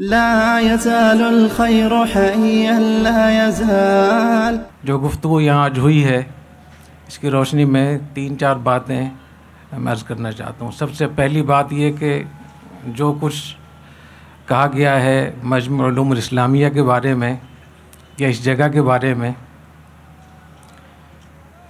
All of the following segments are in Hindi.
जो गुफ्तु यहाँ आज हुई है इसकी रोशनी में तीन चार बातें मैं अर्ज़ करना चाहता हूँ सबसे पहली बात ये कि जो कुछ कहा गया है मजमूम इस्लामिया के बारे में या इस जगह के बारे में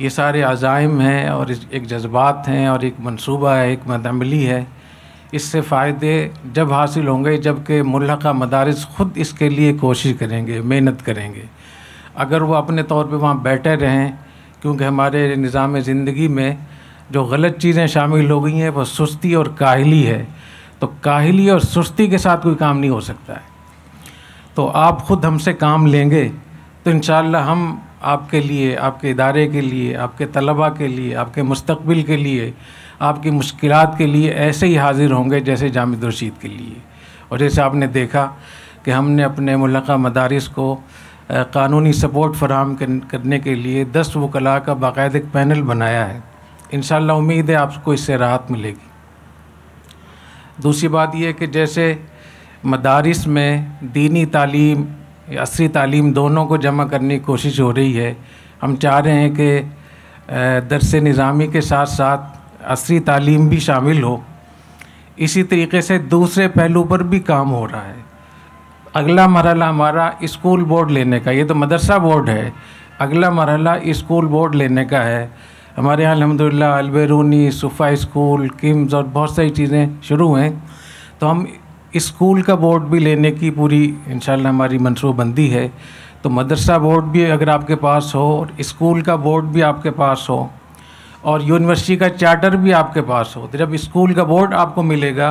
ये सारे अजाइम हैं और एक जज्बात हैं और एक मंसूबा है एक मदमली है इससे फ़ायदे जब हासिल होंगे जबकि मुलका मदारस ख़ुद इसके लिए कोशिश करेंगे मेहनत करेंगे अगर वो अपने तौर पे वहाँ बैठे रहें क्योंकि हमारे निज़ाम ज़िंदगी में जो गलत चीज़ें शामिल हो गई हैं वह सुस्ती और काहली है तो काहली और सुस्ती के साथ कोई काम नहीं हो सकता है तो आप ख़ुद हमसे काम लेंगे तो इन हम आपके लिए आपके इदारे के लिए आपके तलबा के लिए आपके मुस्तबिल के लिए आपकी मुश्किल के लिए ऐसे ही हाजिर होंगे जैसे जामिद रशीद के लिए और जैसे आपने देखा कि हमने अपने मुल्क मदारस को कानूनी सपोर्ट फराम करने के लिए दस वकला का एक पैनल बनाया है इन उम्मीद है आपको इससे राहत मिलेगी दूसरी बात यह कि जैसे मदारस में दीनी तालीम असरी तालीम दोनों को जमा करने की कोशिश हो रही है हम चाह रहे हैं कि दरस निज़ामी के साथ साथ असली तालीम भी शामिल हो इसी तरीके से दूसरे पहलू पर भी काम हो रहा है अगला मरला हमारा स्कूल बोर्ड लेने का ये तो मदरसा बोर्ड है अगला मरला स्कूल बोर्ड लेने का है हमारे यहाँ अलहमदिल्ला अलबरूनी सुफ़ा स्कूल किम्स और बहुत सारी चीज़ें शुरू हैं तो हम स्कूल का बोर्ड भी लेने की पूरी इन हमारी मनसूबबंदी है तो मदरसा बोर्ड भी अगर आपके पास हो और स्कूल का बोर्ड भी आपके पास हो और यूनिवर्सिटी का चार्टर भी आपके पास हो तो जब स्कूल का बोर्ड आपको मिलेगा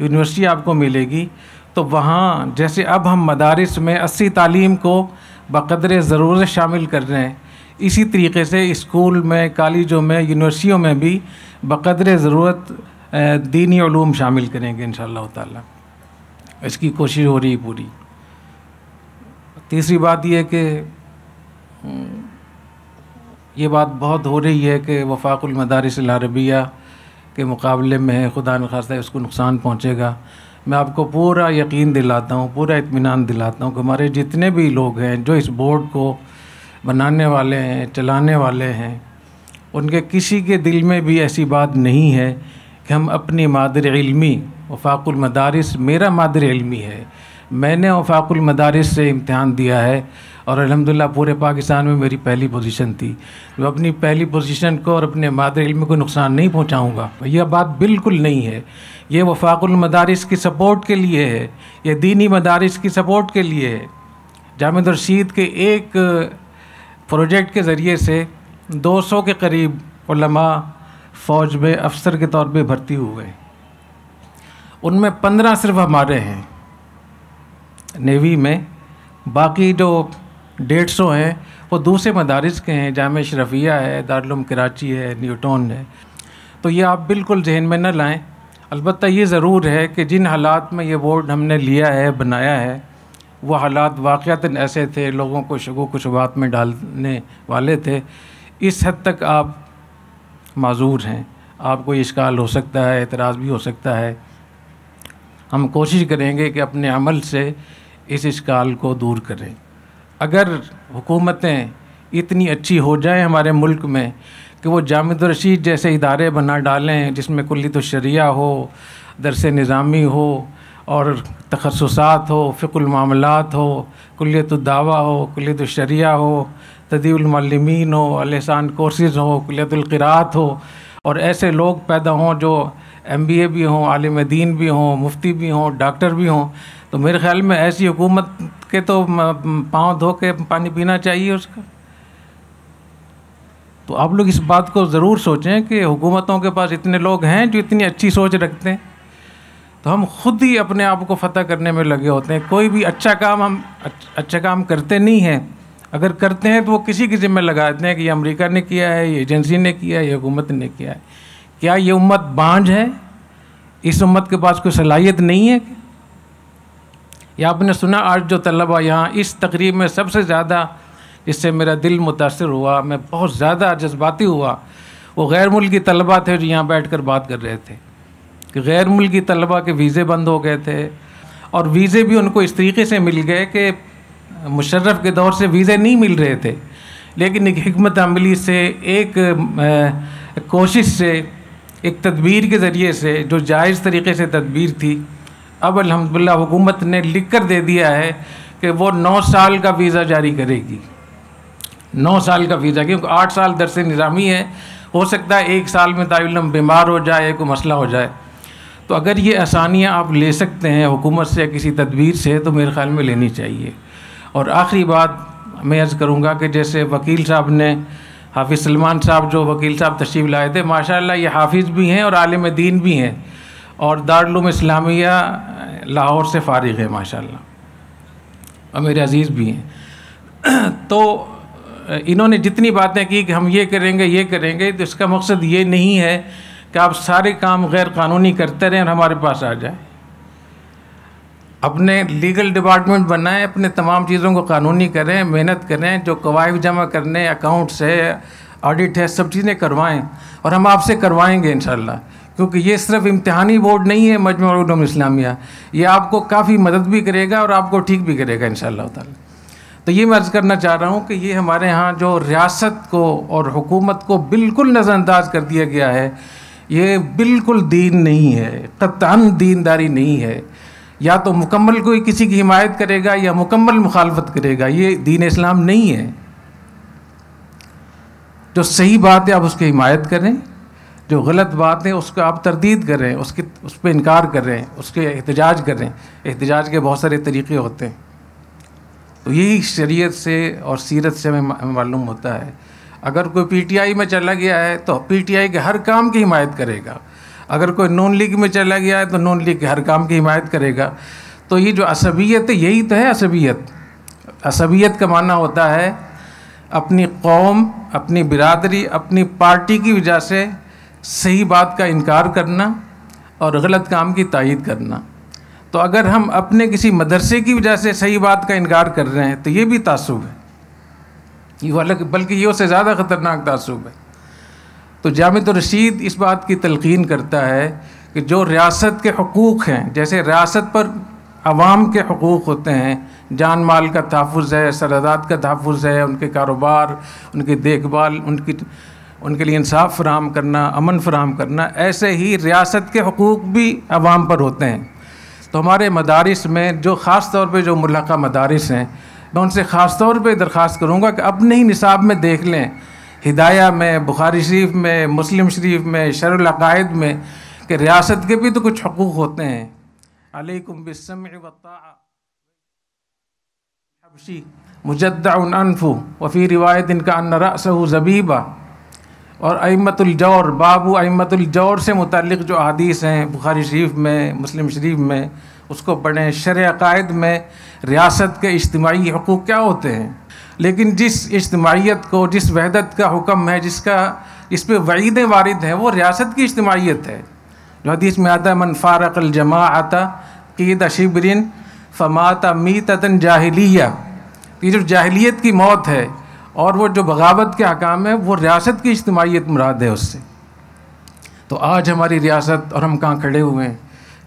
यूनिवर्सिटी आपको मिलेगी तो वहाँ जैसे अब हम मदारस में अस्सी तालीम को बकदर ज़रूरत शामिल कर रहे हैं इसी तरीके से स्कूल में कॉलेजों में यूनिवर्सिटियों में भी बकदर ज़रूरत दीनी ूम शामिल करेंगे इन ताला इसकी कोशिश हो रही पूरी तीसरी बात यह कि हम्म, ये बात बहुत हो रही है कि अरबिया के मुकाबले में खुदा न खास्ता उसको नुकसान पहुँचेगा मैं आपको पूरा यकीन दिलाता हूँ पूरा इतमान दिलाता हूँ कि हमारे जितने भी लोग हैं जो इस बोर्ड को बनाने वाले हैं चलाने वाले हैं उनके किसी के दिल में भी ऐसी बात नहीं है कि हम अपनी मादर इल्मी वफाकमदारस मेरा मादर इलमी है मैंने मदारस से इम्तहान दिया है और अलहमदिल्ला पूरे पाकिस्तान में मेरी पहली पोजीशन थी मैं अपनी पहली पोजीशन को और अपने मादर इल्म को नुकसान नहीं पहुँचाऊँगा यह बात बिल्कुल नहीं है ये वफाकुलमदारस की सपोर्ट के लिए है ये दीनी मदारस की सपोर्ट के लिए है जाम रशीद के एक प्रोजेक्ट के ज़रिए से 200 के करीब फ़ौज में अफसर के तौर पर भर्ती हुए उनमें पंद्रह सिर्फ हमारे हैं नेवी में बाकी जो डेढ़ सौ हैं वो दूसरे मदारस के हैं जाम शरफिया है दारुम कराची है न्यूटन है तो ये आप बिल्कुल जहन में न लाएं अलबत् ये ज़रूर है कि जिन हालात में ये बोर्ड हमने लिया है बनाया है वो हालात वाक़ता ऐसे थे लोगों को शगो कुशबात में डालने वाले थे इस हद तक आप माजूर हैं आपको इश्काल हो सकता है एतराज़ भी हो सकता है हम कोशिश करेंगे कि अपने अमल से इस इश्काल को दूर करें अगर हुकूमतें इतनी अच्छी हो जाएँ हमारे मुल्क में कि वो जामद रशीद जैसे इदारे बना डालें जिसमें कुल्ली तो शरिया हो दरस निज़ामी हो और तखसात हो फ़िकुलमामलात हो कुलियत तो दावा हो कुलियत तो शरिया हो तदीलमलमिन हो अलसान कोर्सेज़ हो कुल्लियतरात तो हो और ऐसे लोग पैदा हों जो एम बी ए भी हों आलिम दीन भी हों मुफ्ती भी हों डॉक्टर भी हों तो मेरे ख्याल में ऐसी हुकूमत के तो पाँव धो के पानी पीना चाहिए उसका तो आप लोग इस बात को ज़रूर सोचें कि हुकूमतों के पास इतने लोग हैं जो इतनी अच्छी सोच रखते हैं तो हम खुद ही अपने आप को फतह करने में लगे होते हैं कोई भी अच्छा काम हम अच्छा काम करते नहीं हैं अगर करते हैं तो वो किसी के ज़िम्मे लगा देते हैं कि ये अमेरिका ने किया है ये एजेंसी ने किया है ये हुकूमत ने किया है क्या ये उम्मत बांझ है इस उम्मत के पास कोई सलाहियत नहीं है या आपने सुना आज जो तलबा यहाँ इस तकरीब में सबसे ज़्यादा इससे मेरा दिल मुतासर हुआ मैं बहुत ज़्यादा जज्बाती हुआ वो गैर मुल्की तलबा थे जो यहाँ बैठ कर बात कर रहे थे कि गैर मुल्की तलबा के वीज़े बंद हो गए थे और वीज़े भी उनको इस तरीके से मिल गए कि मुशर्रफ के दौर से वीज़े नहीं मिल रहे थे लेकिन एक हमत अमली से एक कोशिश से एक तदबीर के ज़रिए से जो जायज़ तरीके से तदबीर थी अब अल्हम्दुलिल्लाह हुकूमत ने लिख कर दे दिया है कि वो नौ साल का वीज़ा जारी करेगी नौ साल का वीज़ा क्योंकि आठ साल दर से निज़ामी है हो सकता है एक साल में ताइलम बीमार हो जाए कोई मसला हो जाए तो अगर ये आसानियाँ आप ले सकते हैं हुकूमत से या किसी तदबीर से तो मेरे ख्याल में लेनी चाहिए और आखिरी बात मैं अर्ज़ करूँगा कि जैसे वकील साहब ने हाफिज़ सलमान साहब जो वकील साहब तशरीफ़ लाए थे माशाल्लाह ये हाफिज़ भी हैं और आलिम दीन भी हैं और दारुलूम इस्लामिया लाहौर से फारिग है माशाल्लाह और मेरे अज़ीज़ भी हैं तो इन्होंने जितनी बातें की कि हम ये करेंगे ये करेंगे तो इसका मकसद ये नहीं है कि आप सारे काम गैर कानूनी करते रहें और हमारे पास आ जाए अपने लीगल डिपार्टमेंट बनाएं अपने तमाम चीज़ों को कानूनी करें मेहनत करें जो कवायद जमा करने अकाउंट्स है ऑडिट है सब चीज़ें करवाएं और हम आपसे करवाएंगे इन क्योंकि ये सिर्फ इम्तहानी बोर्ड नहीं है मजमूम इस्लामिया ये आपको काफ़ी मदद भी करेगा और आपको ठीक भी करेगा इन ताला तो ये मैं अर्ज़ करना चाह रहा हूँ कि ये हमारे यहाँ जो रियासत को और हुकूमत को बिल्कुल नज़रअंदाज कर दिया गया है ये बिल्कुल दीन नहीं है कतान दीनदारी नहीं है या तो मुकम्मल कोई किसी की हिमायत करेगा या मुकम्मल मुखालफत करेगा ये दीन इस्लाम नहीं है जो सही बात है आप उसकी हिमायत करें जो गलत बात है उसको आप तरदीद कर रहे हैं उसकी उस पर इनकार कर रहे हैं उसके एहतजाज कर रहे हैं एहतजाज के बहुत सारे तरीक़े होते हैं तो यही शरीयत से और सीरत से हमें मालूम होता है अगर कोई पीटीआई में चला गया है तो पीटीआई के हर काम की हिमायत करेगा अगर कोई नॉन लीग में चला गया है तो नॉन लीग हर काम की हिमायत करेगा तो ये जो असबियत है यही तो है असबियत असबियत का माना होता है अपनी कौम अपनी बिरादरी अपनी पार्टी की वजह से सही बात का इनकार करना और गलत काम की तायद करना तो अगर हम अपने किसी मदरसे की वजह से सही बात का इनकार कर रहे हैं तो ये भी तासुब है ये बल्कि ये उससे ज़्यादा ख़तरनाक तासुब है तो जामत रशीद इस बात की तलकिन करता है कि जो रियासत के हकूक़ हैं जैसे रियासत पर आवाम के हकूक़ होते हैं जान माल का तहफ़ है सरदात का तहफ़ है उनके कारोबार उनकी देखभाल उनकी उनके लिए इंसाफ फ्राहम करना अमन फ्राहम करना ऐसे ही रियासत के हकूक़ भी आवाम पर होते हैं तो हमारे मदारस में जो ख़ास तौर पर जो मुलाका मदारस हैं मैं उनसे ख़ास तौर पर दरख्वास्त करूँगा कि अपने ही निसाब में देख लें हिदाया में बुखारी शरीफ में मुस्लिम शरीफ में शरलकायद में कि रियासत के भी तो कुछ हकूक़ होते हैं अलैकुम बिसम वफ़ी रिवायत इनका अनरसहू ज़बीबा और अमतुलजौर बाबू अमतुलजौर से मुतक़ जो अदीस हैं बुखारी शरीफ में मुस्लिम शरीफ में उसको पढ़ें शर अकायद में रियासत के इज्तमाही हकूक़ क्या होते हैं लेकिन जिस इज्तमाहीत को जिस वहदत का हुक्म है जिसका इस पर वईदें वारद हैं वो रियासत की इज्तमाहीत है जो हदीस में आता है जमा आता कीद शिबरिन फ़माता मी तदन जाहलिया ये जो जाहलीत की मौत है और वो जो बगावत के हकाम है वो रियासत की इज्तमाहीत मुराद है उससे तो आज हमारी रियासत और हम कहाँ खड़े हुए हैं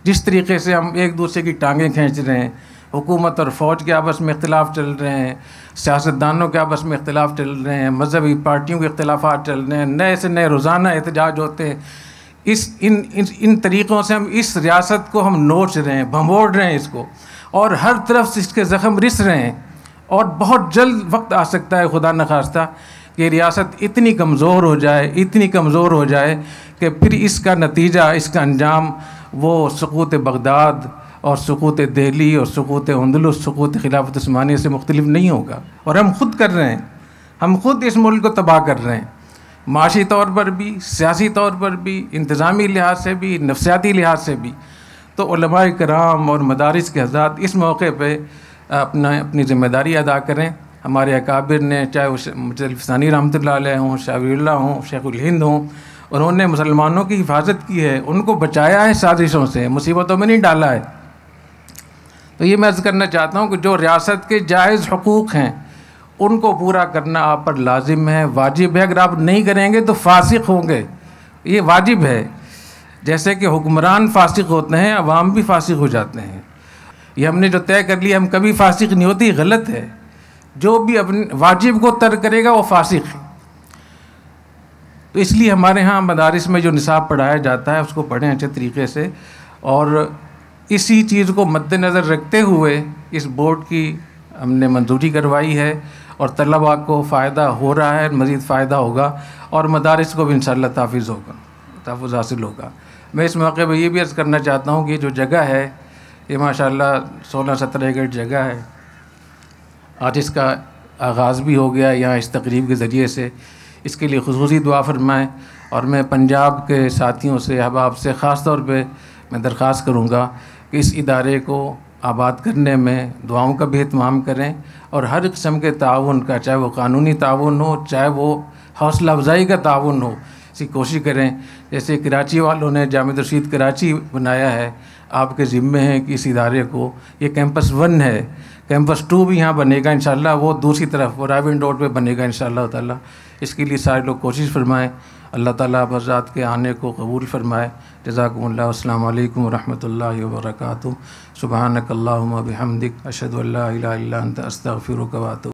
जिस तरीके से हम एक दूसरे की टांगें खींच रहे हैं हुकूमत और फ़ौज के आपस में इख्तलाफ चल रहे हैं सियासतदानों के आपस में इख्तलाफ चल रहे हैं मजहबी पार्टियों के अख्तलाफा चल रहे हैं नए से नए रोज़ाना एहतजाज होते हैं इस इन इन इन तरीक़ों से हम इस रियासत को हम नोच रहे हैं भंभोड़ रहे हैं इसको और हर तरफ से इसके ज़ख़म रिस रहे हैं और बहुत जल्द वक्त आ सकता है खुदा न खास्ता कि रियासत इतनी कमज़ोर हो जाए इतनी कमज़ोर हो जाए कि फिर इसका नतीजा इसका अंजाम वो सकूत बगदाद और सकूत दहली और सकूत अंदलुस सकूत खिलाफत स्मानी से मुख्तलिफ नहीं होगा और हम खुद कर रहे हैं हम खुद इस मुल्क को तबाह कर रहे हैं माशी तौर पर भी सियासी तौर पर भी इंतज़ामी लिहाज से भी नफसियाती लिहाज से भी तो कराम और मदारस के हजरात इस मौके पर अपना अपनी ज़िम्मेदारी अदा करें हमारे अकाबिर ने चाहे वो मुजलफ़ानी रहमत हों शावील्ला हों शेखुल हिंद हों उन्होंने मुसलमानों की हिफाजत की है उनको बचाया है साजिशों से मुसीबतों में नहीं डाला है तो ये मैं अर्ज़ करना चाहता हूँ कि जो रियासत के जायज़ हकूक़ हैं उनको पूरा करना आप पर लाजिम है वाजिब है अगर आप नहीं करेंगे तो फासिक होंगे ये वाजिब है जैसे कि हुक्मरान फासिक होते हैं अवाम भी फासिक हो जाते हैं ये हमने जो तय कर लिया हम कभी फासिक नहीं होती गलत है जो भी अपने वाजिब को तर्क करेगा वो फासिक है तो इसलिए हमारे यहाँ मदारस में जो निसाब पढ़ाया जाता है उसको पढ़ें अच्छे तरीके से और इसी चीज़ को मद्देनज़र रखते हुए इस बोर्ड की हमने मंजूरी करवाई है और तलबा को फ़ायदा हो रहा है मज़ीद फ़ायदा होगा और मदारस को भी इन ताफ़ होगा तहफ़ हासिल होगा मैं इस मौके पर यह भी अर्ज़ करना चाहता हूँ कि जो जगह है ये माशाल्लाह सोलह सत्रह एकड़ जगह है आज इसका आगाज़ भी हो गया यहाँ इस तकरीब के ज़रिए से इसके लिए खसूस दुआ फरमाएँ और मैं पंजाब के साथियों से अहबाब से ख़ास तौर पर मैं दरख्वास्त करूँगा कि इस इदारे को आबाद करने में दुआओं का भी अहतमाम करें और हर किस्म के ताउन का चाहे वो कानूनी ताउन हो चाहे वो हौसला अफजाई का ताउन हो इसकी कोशिश करें जैसे कराची वालों ने जाम रशीद कराची बनाया है आपके ज़िम्मे हैं कि इस इदारे को ये कैंपस वन है कैंपस टू भी यहाँ बनेगा इन वो दूसरी तरफ रावन रोड पर बनेगा इन शाला इसके लिए सारे लोग कोशिश फरमाएँ अल्लाह ताला बरज़ात के आने को कबूल फ़रमाए जजाकम्लम वरहमल वर्क सुबहानकल्ला बहमदिक अशद अल्ला अस्तफ़िर वातू